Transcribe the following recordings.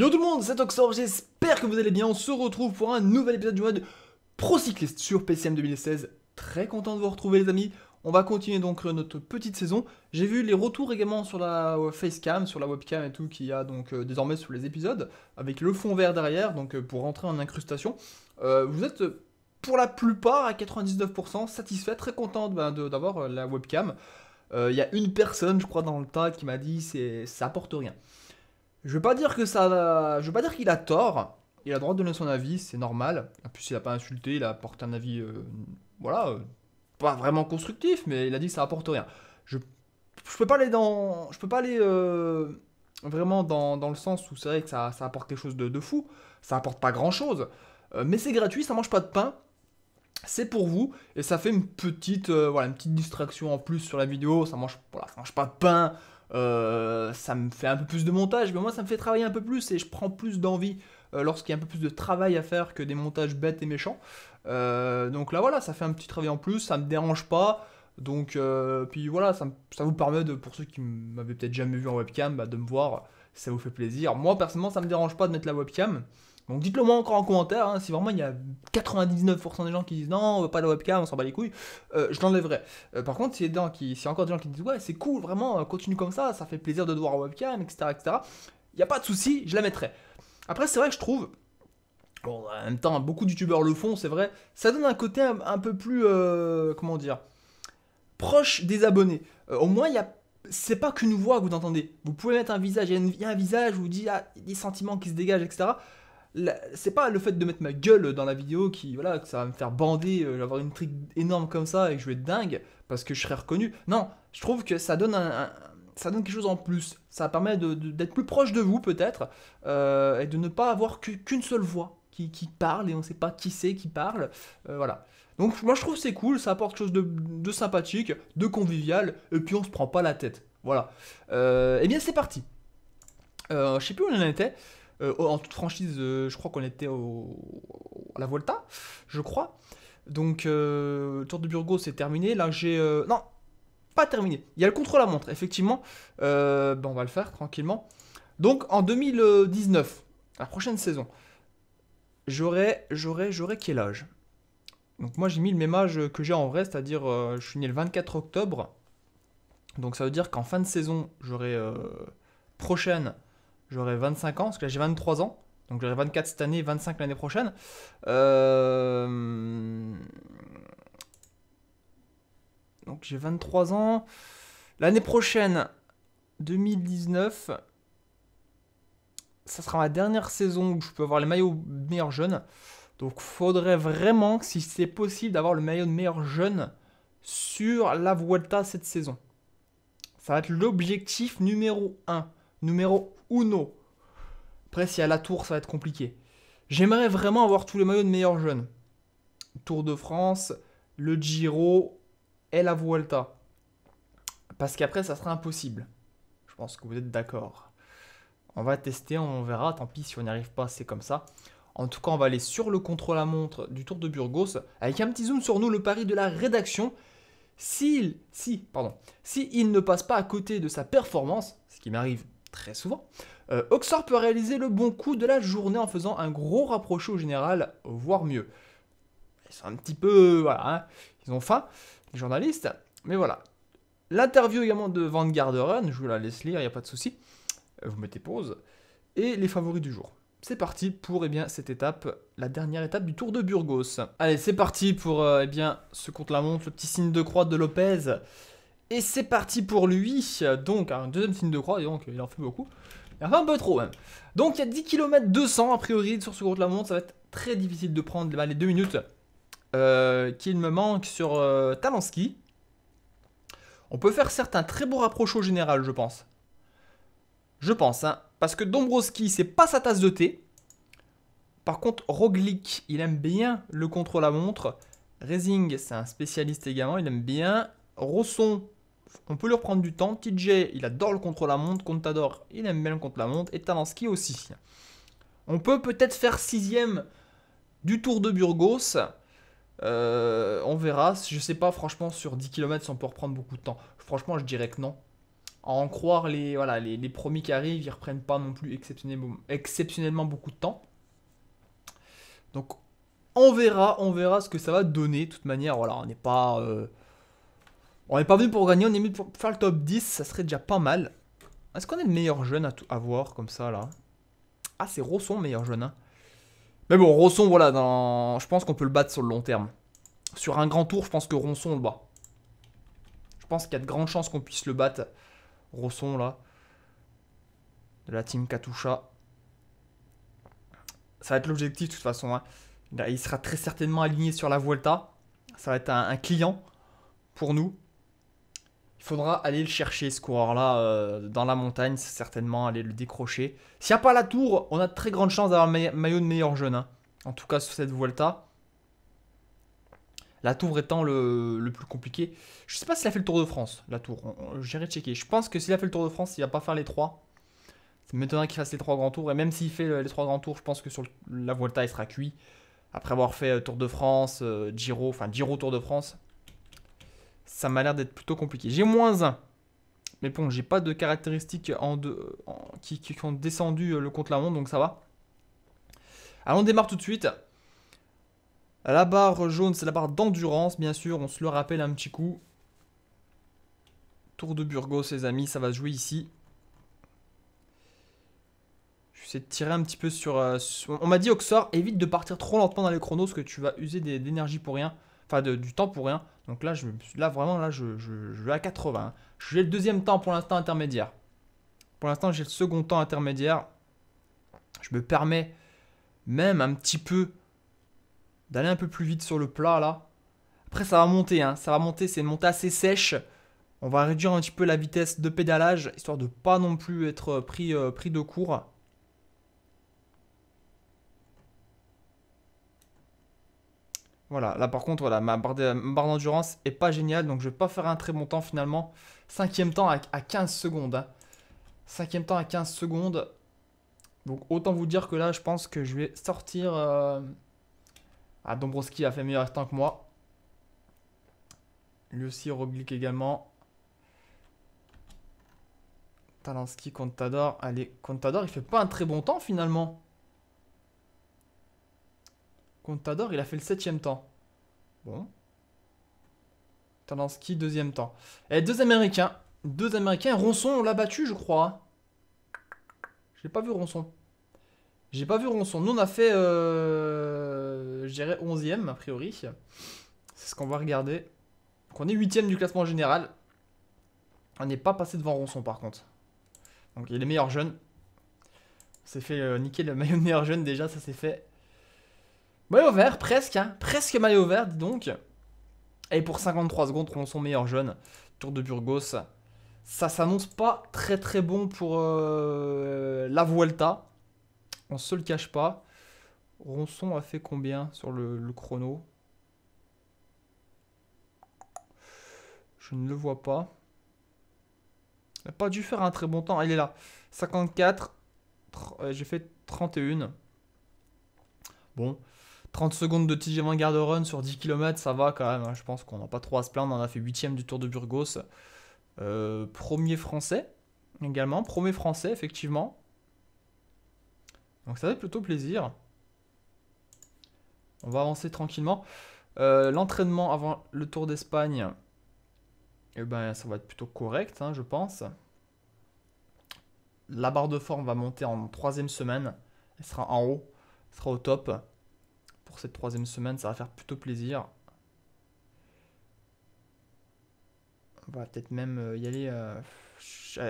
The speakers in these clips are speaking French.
Yo tout le monde, c'est Toxor, j'espère que vous allez bien, on se retrouve pour un nouvel épisode du mode Procycliste sur PCM 2016. Très content de vous retrouver les amis, on va continuer donc euh, notre petite saison. J'ai vu les retours également sur la euh, facecam, sur la webcam et tout, qu'il y a donc euh, désormais sous les épisodes, avec le fond vert derrière, donc pour rentrer en incrustation. vous êtes pour la plupart à 99% satisfaits, très content ben, d'avoir la webcam. Il y a une personne, je crois, dans le tas qui m'a dit c'est ça apporte rien. Je veux pas dire que ça. Je veux pas dire qu'il a tort. Il a le droit de donner son avis, c'est normal. En plus, il a pas insulté, il a apporté un avis. Euh, voilà. Euh, pas vraiment constructif, mais il a dit que ça apporte rien. Je, ne peux pas aller dans. Je peux pas aller. Euh, vraiment dans, le sens où c'est vrai que ça, ça, apporte quelque chose de, de, fou. Ça apporte pas grand chose. mais c'est gratuit, ça mange pas de pain c'est pour vous et ça fait une petite, voilà, une petite distraction en plus sur la vidéo. Ça mange, voilà, ça mange pas de pain, euh, ça me fait un peu plus de montage, mais moi ça me fait travailler un peu plus et je prends plus d'envie euh, lorsqu'il y a un peu plus de travail à faire que des montages bêtes et méchants. Euh, donc là voilà, ça fait un petit travail en plus, ça me dérange pas. Donc puis voilà, ça, vous permet de, pour ceux qui m'avaient peut-être jamais vu en webcam, bah, de me voir, ça vous fait plaisir. Moi personnellement ça me dérange pas de mettre la webcam. Donc dites-le moi encore en commentaire, hein, si vraiment il y a 99% des gens qui disent non, on veut pas de webcam, on s'en bat les couilles, euh, je l'enlèverai. Euh, par contre, s'il y, a encore des gens qui disent ouais, c'est cool, vraiment, euh, continue comme ça, ça fait plaisir de te voir en webcam, etc. etc. Il n'y a pas de souci, je la mettrai. Après, c'est vrai que je trouve, en même temps, beaucoup de le font, c'est vrai, ça donne un côté un, peu plus, comment dire, proche des abonnés. au moins, il y c'est pas qu'une voix que vous entendez. Vous pouvez mettre un visage, il y a, un visage, où vous dit ah, des sentiments qui se dégagent, etc c'est pas le fait de mettre ma gueule dans la vidéo qui voilà que ça va me faire bander euh, avoir une trique énorme comme ça et que je vais être dingue parce que je serai reconnu non je trouve que ça donne un, ça donne quelque chose en plus ça permet d'être plus proche de vous peut-être euh, et de ne pas avoir qu'une seule voix qui, qui, parle et on sait pas qui c'est qui parle euh, voilà donc moi je trouve c'est cool ça apporte quelque chose de, de, sympathique de convivial et puis on se prend pas la tête voilà et eh bien c'est parti je sais plus où on en était euh, en toute franchise, euh, je crois qu'on était au, à la Volta, je crois. Donc, euh, Tour de Burgos, c'est terminé. Là, j'ai... non, pas terminé. Il y a le contre-la-montre, effectivement. Ben, on va le faire tranquillement. Donc, en 2019, la prochaine saison, j'aurai, j'aurai, j'aurai quel âge donc moi j'ai mis le même âge que j'ai en vrai, c'est-à-dire je suis né le 24 octobre. Donc ça veut dire qu'en fin de saison, j'aurai prochaine, j'aurai 25 ans, parce que là j'ai 23 ans, donc j'aurai 24 cette année, 25 l'année prochaine. Euh, donc j'ai 23 ans. L'année prochaine, 2019, ça sera ma dernière saison où je peux avoir les maillots meilleur jeune. Donc faudrait vraiment, si c'est possible, d'avoir le maillot de meilleur jeune sur la Vuelta cette saison. Ça va être l'objectif numéro 1. Numéro non. Après, si à la tour, ça va être compliqué. J'aimerais vraiment avoir tous les maillots de meilleurs jeunes. Tour de France, le Giro et la Vuelta. Parce qu'après, ça sera impossible. Je pense que vous êtes d'accord. On va tester, on verra. Tant pis si on n'y arrive pas, c'est comme ça. En tout cas, on va aller sur le contrôle la montre du Tour de Burgos avec un petit zoom sur nous, le pari de la rédaction. S'il, si, pardon, il ne passe pas à côté de sa performance, ce qui m'arrive très souvent, euh, Oxor peut réaliser le bon coup de la journée en faisant un gros rapprochement au général, voire mieux. Ils sont un petit peu... Voilà, hein, ils ont faim, les journalistes, mais voilà. L'interview également de Van Run, je vous la laisse lire, il n'y a pas de souci. Euh, vous mettez pause. Et les favoris du jour. C'est parti pour eh bien, cette étape, la dernière étape du Tour de Burgos. Allez, c'est parti pour euh, eh bien, ce contre-la-montre, le petit signe de croix de Lopez. Et c'est parti pour lui. Donc, un deuxième signe de croix, donc il en fait beaucoup. Il en fait un peu trop même. Donc, il y a 10 km 200 a priori sur ce gros de la montre. Ça va être très difficile de prendre bah, les deux minutes euh, qu'il me manque sur euh, Talanski. On peut faire certains très beaux rapprochement au général, je pense. Je pense, hein. Parce que Dombrowski, c'est pas sa tasse de thé. Par contre, Roglic, il aime bien le contrôle la montre Racing c'est un spécialiste également, il aime bien. Rosson, on peut lui reprendre du temps. TJ, il adore le contre-la-montre. Contador, il aime bien le contre-la-montre. Et Talansky aussi. On peut peut-être faire sixième du Tour de Burgos. Euh, on verra. Je sais pas, franchement, sur 10 km, on peut reprendre beaucoup de temps. Franchement, je dirais que non. À en croire les, voilà, les, qui arrivent, ils reprennent pas non plus exceptionnellement, beaucoup de temps. Donc, on verra, on verra ce que ça va donner. De toute manière, voilà, on n'est pas. Euh, on n'est pas venu pour gagner, on est venu pour faire le top 10, ça serait déjà pas mal. Est-ce qu'on est le meilleur jeune à, voir comme ça là Ah, c'est Rosson le meilleur jeune. Hein. Mais bon, Rosson, voilà, dans... je pense qu'on peut le battre sur le long terme. Sur un grand tour, je pense que Ronson le bat. Je pense qu'il y a de grandes chances qu'on puisse le battre. Rosson là. De la team Katusha. Ça va être l'objectif de toute façon. Hein. Il sera très certainement aligné sur la Vuelta. Ça va être un client pour nous. Il faudra aller le chercher, ce coureur-là, euh, dans la montagne, certainement, aller le décrocher. S'il n'y a pas la tour, on a très grande chances d'avoir le maillot de meilleur jeune. Hein. En tout cas, sur cette Vuelta. La tour étant le, plus compliqué. Je ne sais pas s'il a fait le Tour de France, la tour. J'irai checker. Je pense que s'il a fait le Tour de France, il va pas faire les trois. C'est maintenant qu'il fasse les trois grands tours. Et même s'il fait les trois grands tours, je pense que sur la volta il sera cuit. Après avoir fait euh, Tour de France, euh, Giro, enfin Giro Tour de France, ça m'a l'air d'être plutôt compliqué. J'ai moins 1. Mais bon, j'ai pas de caractéristiques qui, ont descendu euh, le compte la montre, donc ça va. Alors on démarre tout de suite. La barre jaune, c'est la barre d'endurance, bien sûr, on se le rappelle un petit coup. Tour de Burgos, les amis, ça va se jouer ici. Je vais essayer de tirer un petit peu euh, sur... on m'a dit, Oxor, évite de partir trop lentement dans les chronos, parce que tu vas user d'énergie pour rien enfin du temps pour rien. Donc là, je, là vraiment, là, je, je, vais à 80. Je J'ai le deuxième temps pour l'instant intermédiaire. Pour l'instant, j'ai le second temps intermédiaire. Je me permets même un petit peu d'aller un peu plus vite sur le plat là. Après, ça va monter, hein. ça va monter, c'est une montée assez sèche. On va réduire un petit peu la vitesse de pédalage, histoire de pas non plus être euh, pris, euh, pris de court. Voilà, là par contre, voilà, ma barre d'endurance n'est est pas géniale, donc je vais pas faire un très bon temps finalement. Cinquième temps à, 15 secondes. Hein. Cinquième temps à 15 secondes. Donc autant vous dire que là, je pense que je vais sortir... Euh, ah, Dombrowski a fait meilleur temps que moi. Lui aussi, Roglic également. Talanski, Contador. Allez, Contador, il fait pas un très bon temps finalement. Contador, il a fait le septième temps. Bon. Talanski, deuxième temps. Et eh, deux Américains. Deux Américains. Ronson, on l'a battu, je crois. J'ai pas vu Ronson. J'ai pas vu Ronson. Nous, on a fait, euh, je dirais, 11 a priori. C'est ce qu'on va regarder. Donc, on est huitième du classement général. On n'est pas passé devant Ronson, par contre. Donc, il est meilleur jeune. On s'est fait nickel, euh, niquer le meilleur jeune, déjà, ça s'est fait. Maillot vert, presque, hein. presque maillot vert, dis donc. Et pour 53 secondes, Ronson meilleur jeune. Tour de Burgos. Ça s'annonce pas très très bon pour euh, la Vuelta. On se le cache pas. Ronson a fait combien sur le, chrono Je ne le vois pas. Il n'a pas dû faire un très bon temps. Il est là. 54. Euh, j'ai fait 31. Bon. 30 secondes de TJ Garde Run sur 10 km, ça va quand même. Hein. Je pense qu'on n'a pas trop à se plaindre. On a fait 8 du Tour de Burgos. Euh, premier français également. Premier français, effectivement. Donc ça fait plutôt plaisir. On va avancer tranquillement. Euh, l'entraînement avant le Tour d'Espagne, eh ben, ça va être plutôt correct, hein, je pense. La barre de forme va monter en troisième semaine. Elle sera en haut, elle sera au top pour cette troisième semaine. Ça va faire plutôt plaisir. On va peut-être même euh, y aller. Euh, je,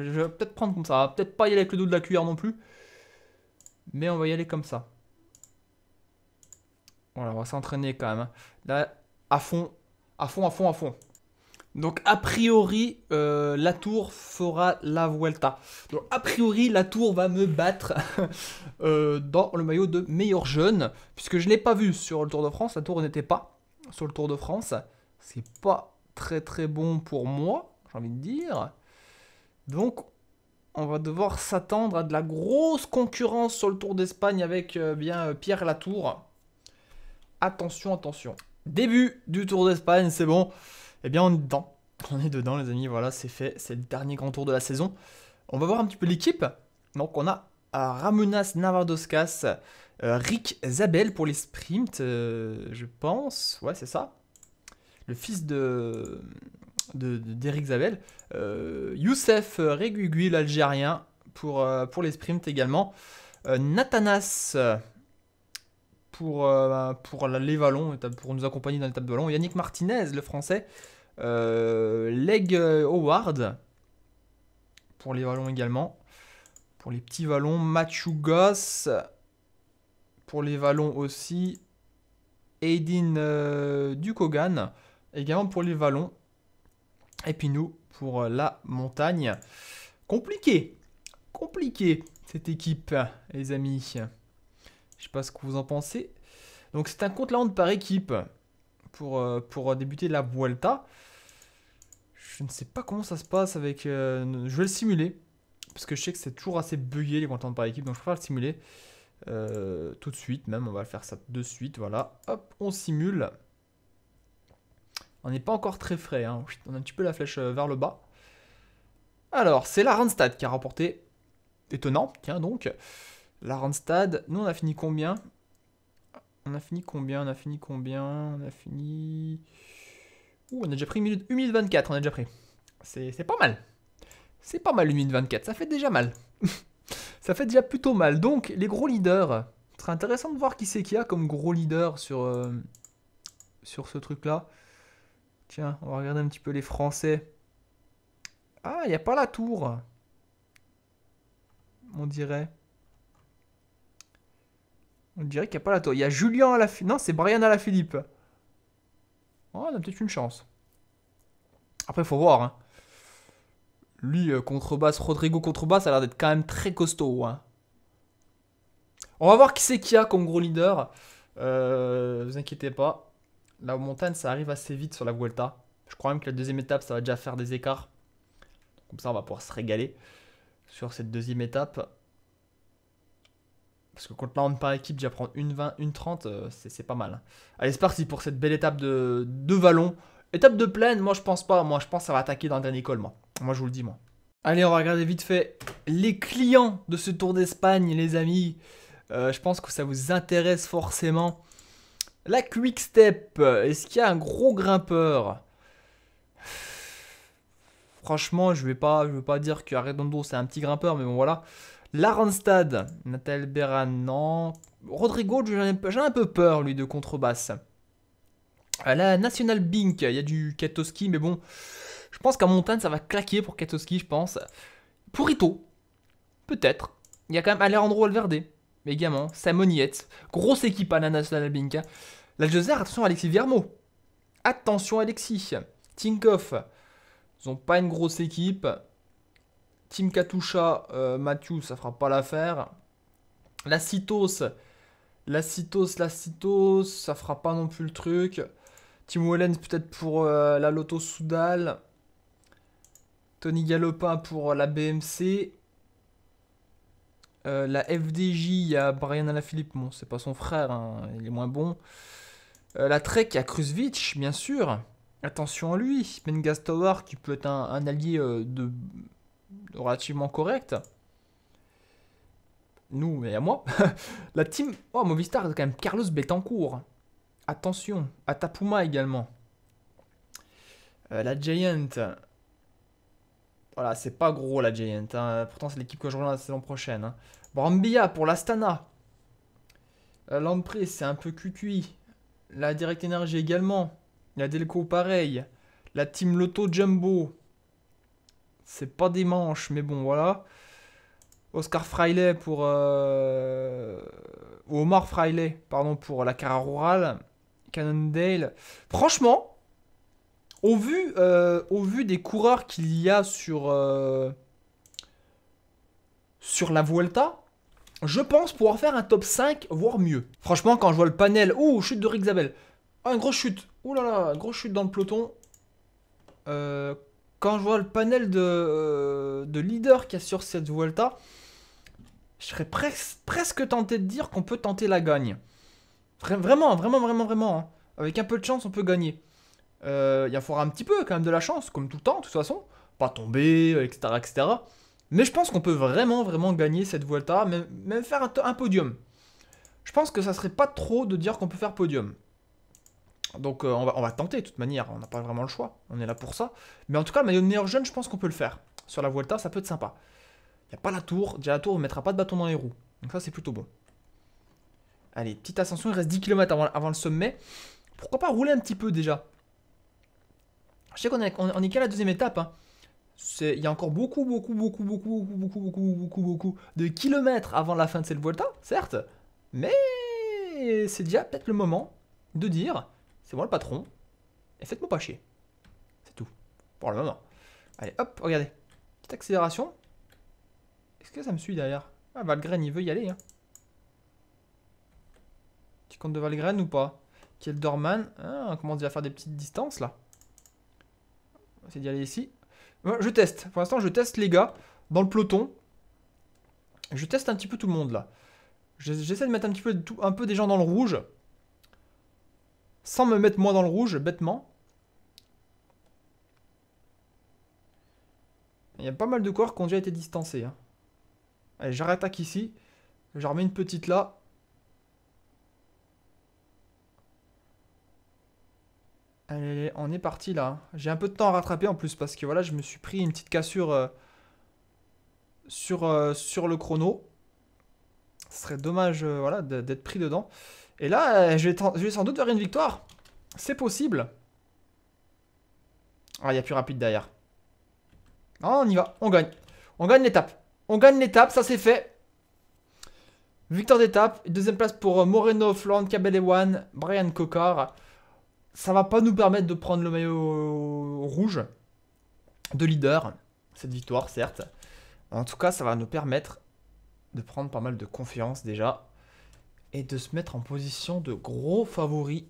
vais peut-être prendre comme ça. peut-être pas y aller avec le dos de la cuillère non plus. Mais on va y aller comme ça. Voilà, on va s'entraîner quand même. Hein. Là, à fond, à fond, à fond, à fond. Donc a priori, euh, la tour fera la Vuelta. Donc a priori, la tour va me battre euh, dans le maillot de meilleur jeune, puisque je ne l'ai pas vu sur le Tour de France. La tour n'était pas sur le Tour de France. C'est pas très très bon pour moi, j'ai envie de dire. Donc on va devoir s'attendre à de la grosse concurrence sur le Tour d'Espagne avec euh, bien Pierre Latour. Attention, attention. Début du Tour d'Espagne, c'est bon. Eh bien, on est dedans. On est dedans, les amis. Voilà, c'est fait. C'est le dernier grand tour de la saison. On va voir un petit peu l'équipe. Donc, on a Ramunas Navardoskas, euh, Rick Zabel pour les sprints, euh, je pense. Ouais, c'est ça. Le fils de d'Eric Zabel. Euh, Youssef Regugui, l'Algérien, pour, pour les sprints également. Nathanas pour, pour les vallons, pour nous accompagner dans l'étape de ballon, Yannick Martinez, le Français. Euh, Leg euh, Howard pour les vallons également. Pour les petits vallons, Goss Pour les vallons aussi, Aidin euh, Dukogan. Également pour les vallons. Et puis nous, pour la montagne. Compliqué. Compliqué, cette équipe, les amis. Je sais pas ce que vous en pensez. Donc c'est un compte land par équipe pour, pour débuter la Vuelta je ne sais pas comment ça se passe avec... Euh, je vais le simuler, parce que je sais que c'est toujours assez bugué les contentes par équipe, donc je préfère le simuler euh, tout de suite même, on va faire ça de suite, voilà. Hop, on simule. On n'est pas encore très frais, hein. on a un petit peu la flèche euh, vers le bas. Alors, c'est la Randstad qui a remporté. Étonnant, tiens donc. La Randstad, nous on a fini combien On a fini combien On a fini combien On a fini on a déjà pris 1024, on a déjà pris. C'est pas mal. C'est pas mal 1024. 24, ça fait déjà mal. ça fait déjà plutôt mal. Donc, les gros leaders. Ce serait intéressant de voir qui c'est qu'il y a comme gros leader sur, euh, sur ce truc-là. Tiens, on va regarder un petit peu les Français. Ah, il n'y a pas la tour. On dirait. On dirait qu'il n'y a pas la tour. Il y a Julien à la Non, c'est Brian à la Philippe. Oh, on a peut-être une chance. Après, faut voir. Hein. Lui, euh, contrebasse, Rodrigo contrebasse, ça a l'air d'être quand même très costaud. Hein. On va voir qui c'est qui a comme gros leader. Ne euh, vous inquiétez pas. La montagne, ça arrive assez vite sur la Vuelta. Je crois même que la deuxième étape, ça va déjà faire des écarts. Comme ça, on va pouvoir se régaler sur cette deuxième étape. Parce que contre Marron par équipe, j'apprends une 20, une 30, euh, c'est pas mal. Allez, c'est parti pour cette belle étape de, de vallon. Étape de plaine, moi je pense pas. Moi je pense que ça va attaquer dans le dernier col, moi. Moi je vous le dis, moi. Allez, on va regarder vite fait les clients de ce Tour d'Espagne, les amis. Euh, je pense que ça vous intéresse forcément. La Quick Step, est-ce qu'il y a un gros grimpeur Franchement, je vais pas, vais pas dire que c'est un petit grimpeur, mais bon voilà. La Natal Nathalie non. Rodrigo, j'ai un, peu peur, lui, de contrebasse. la National Bink, il y a du Katoski, mais bon, je pense qu'à Montagne, ça va claquer pour Katoski, je pense. Pour Ito, peut-être. Il y a quand même Alejandro Valverde, également. Samoniette, grosse équipe à la National Bink. l'Algezer, attention Alexis Vermo. Attention Alexis. Tinkoff, ils n'ont pas une grosse équipe. Tim Katusha, euh, Mathieu, ça fera pas l'affaire. La Citos, la Citos, la Citos, ça fera pas non plus le truc. Tim Wellens peut-être pour euh, la Lotto Soudal. Tony Galopin pour la BMC. Euh, la FDJ, il y a Brian Alaphilippe. Bon, c'est pas son frère, hein, il est moins bon. la Trek, il y a bien sûr. Attention à lui. Ben Gastovar, qui peut être un, allié de relativement correcte. Nous, mais à moi. la team. Oh, Movistar, quand même Carlos Betancourt. Attention. Atapuma également. Euh, la Giant. Voilà, c'est pas gros la Giant. Hein. Pourtant, c'est l'équipe que je rejoins la saison prochaine. Hein. Brambilla pour l'Astana. Euh, c'est un peu cucuit. La Direct Energy également. La Delco, pareil. La Team loto Jumbo. C'est pas dimanche, mais bon, voilà. Oscar Freiley pour... Euh, Omar Freiley, pardon, pour la Cara rurale. Cannondale. Franchement, au vu, euh, au vu des coureurs qu'il y a sur, euh, sur la Vuelta, je pense pouvoir faire un top 5, voire mieux. Franchement, quand je vois le panel... Ouh, chute de Rick Zabel. gros une chute. Ouh là là, grosse chute dans le peloton. Euh, quand je vois le panel euh, de, leaders qu'il y a sur cette Vuelta, je serais presque tenté de dire qu'on peut tenter la gagne. vraiment, vraiment, vraiment, vraiment. Hein. Avec un peu de chance, on peut gagner. Euh, il en faudra un petit peu quand même de la chance, comme tout le temps, de toute façon. Pas tomber, etc. Euh, etc. Mais je pense qu'on peut vraiment, vraiment gagner cette Vuelta, même, faire un, un, podium. Je pense que ça serait pas trop de dire qu'on peut faire podium. Donc euh, on, va, tenter de toute manière, on n'a pas vraiment le choix, on est là pour ça. Mais en tout cas, maillot meilleur jeune, je pense qu'on peut le faire. Sur la Vuelta, ça peut être sympa. Il n'y a pas la tour, déjà la tour ne mettra pas de bâton dans les roues. Donc ça c'est plutôt bon. Allez, petite ascension, il reste 10 km avant, le sommet. Pourquoi pas rouler un petit peu déjà Je sais qu'on est, qu'à la deuxième étape. Hein. Il y a encore beaucoup, beaucoup, beaucoup, beaucoup, beaucoup, beaucoup, beaucoup, beaucoup, beaucoup de kilomètres avant la fin de cette Vuelta, certes. Mais c'est déjà peut-être le moment de dire c'est moi le patron, et faites-moi pas chier. C'est tout, pour le moment. Allez, hop, regardez, petite accélération. Est-ce que ça me suit derrière Ah, Valgren, il veut y aller. Hein. Tu comptes compte de Valgren ou pas le Dorman ah, On commence déjà à faire des petites distances, là. On va essayer d'y aller ici. Je teste, pour l'instant, je teste les gars dans le peloton. Je teste un petit peu tout le monde, là. J'essaie de mettre un petit peu, un peu des gens dans le rouge. Sans me mettre moi dans le rouge, bêtement. Il y a pas mal de corps qui ont déjà été distancés. Hein. Allez, j'attaque ici. J'en remets une petite là. Allez, on est parti là. J'ai un peu de temps à rattraper en plus parce que voilà, je me suis pris une petite cassure euh, sur, euh, sur le chrono. Ce serait dommage euh, voilà, d'être pris dedans. Et là, euh, je vais, sans doute vers une victoire. C'est possible. Ah, il n'y a plus rapide derrière. Ah, on y va, on gagne. On gagne l'étape. On gagne l'étape, ça c'est fait. Victoire d'étape. Deuxième place pour euh, Moreno, Flan, Cabellewan, Brian Cocard. Ça va pas nous permettre de prendre le maillot euh, rouge de leader. Cette victoire, certes. En tout cas, ça va nous permettre de prendre pas mal de confiance déjà et de se mettre en position de gros favori.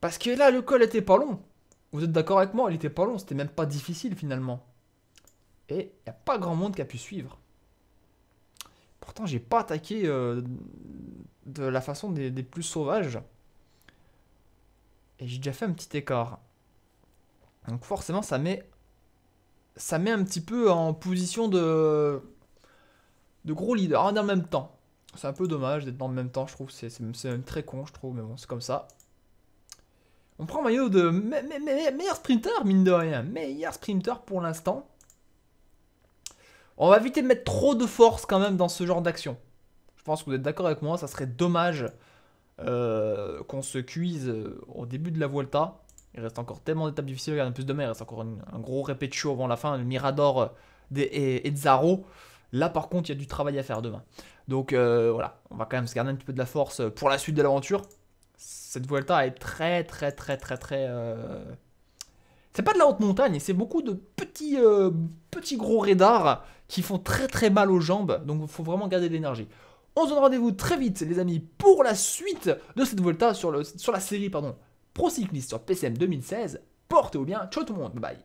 Parce que là, le col était pas long. Vous êtes d'accord avec moi Il était pas long, c'était même pas difficile finalement. Et il n'y a pas grand monde qui a pu suivre. Pourtant, j'ai pas attaqué euh, de la façon des, des plus sauvages. Et j'ai déjà fait un petit écart. Donc forcément, ça met, ça met un petit peu en position de, de gros leader hein, en même temps. C'est un peu dommage d'être dans le même temps, je trouve. C'est même très con, je trouve, mais bon, c'est comme ça. On prend maillot de meilleur sprinter, mine de rien. Meilleur sprinter pour l'instant. On va éviter de mettre trop de force quand même dans ce genre d'action. Je pense que vous êtes d'accord avec moi, ça serait dommage euh, qu'on se cuise euh, au début de la Vuelta. Il reste encore tellement d'étapes difficiles, il y en a plus de mer, il reste encore un, gros répétition avant la fin, le Mirador euh, et, Zaro. Là, par contre, il y a du travail à faire demain. Donc euh, voilà, on va quand même se garder un petit peu de la force euh, pour la suite de l'aventure. Cette volta est très, très, très, très, très. Euh, c'est pas de la haute montagne, c'est beaucoup de petits, petits gros radars qui font très, très mal aux jambes. Donc il faut vraiment garder de l'énergie. On se donne rendez-vous très vite, les amis, pour la suite de cette Volta sur, le, sur la série pardon, Pro sur PCM 2016. Portez-vous bien. Ciao tout le monde. bye.